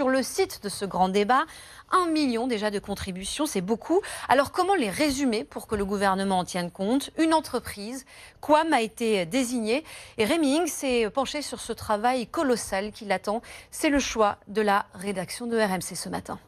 sur le site de ce grand débat. Un million déjà de contributions, c'est beaucoup. Alors comment les résumer pour que le gouvernement en tienne compte Une entreprise, Quam a été désignée et Rémi s'est penché sur ce travail colossal qui l'attend. C'est le choix de la rédaction de RMC ce matin.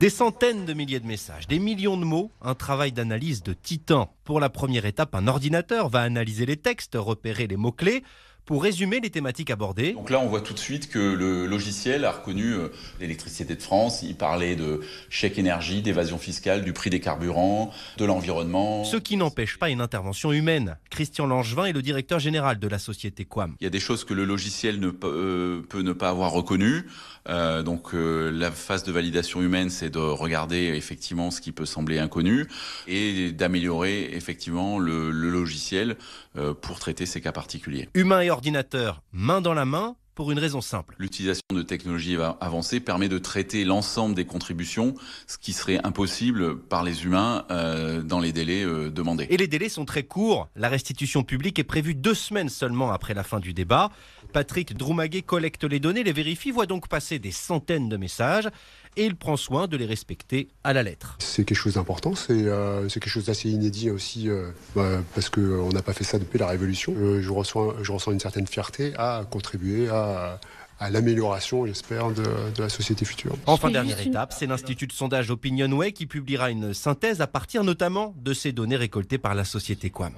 Des centaines de milliers de messages, des millions de mots, un travail d'analyse de titan. Pour la première étape, un ordinateur va analyser les textes, repérer les mots-clés pour résumer les thématiques abordées. Donc là, on voit tout de suite que le logiciel a reconnu euh, l'électricité de France. Il parlait de chèque énergie, d'évasion fiscale, du prix des carburants, de l'environnement. Ce qui n'empêche pas une intervention humaine. Christian Langevin est le directeur général de la société Quam. Il y a des choses que le logiciel ne euh, peut ne pas avoir reconnues. Euh, donc la phase de validation humaine, c'est de regarder effectivement ce qui peut sembler inconnu et d'améliorer effectivement le, logiciel pour traiter ces cas particuliers. Humain et ordinateur main dans la main pour une raison simple. L'utilisation de technologies avancées permet de traiter l'ensemble des contributions, ce qui serait impossible par les humains euh, dans les délais euh, demandés. Et les délais sont très courts. La restitution publique est prévue deux semaines seulement après la fin du débat. Patrick Droumaguet collecte les données, les vérifie, voit donc passer des centaines de messages et il prend soin de les respecter à la lettre. C'est quelque chose d'important, c'est euh, quelque chose d'assez inédit aussi euh, bah, parce qu'on euh, n'a pas fait ça depuis la Révolution. je, ressens une certaine fierté à contribuer à, l'amélioration, j'espère, de, de, la société future. Enfin, dernière étape, c'est l'Institut de sondage OpinionWay qui publiera une synthèse à partir notamment de ces données récoltées par la société Quam.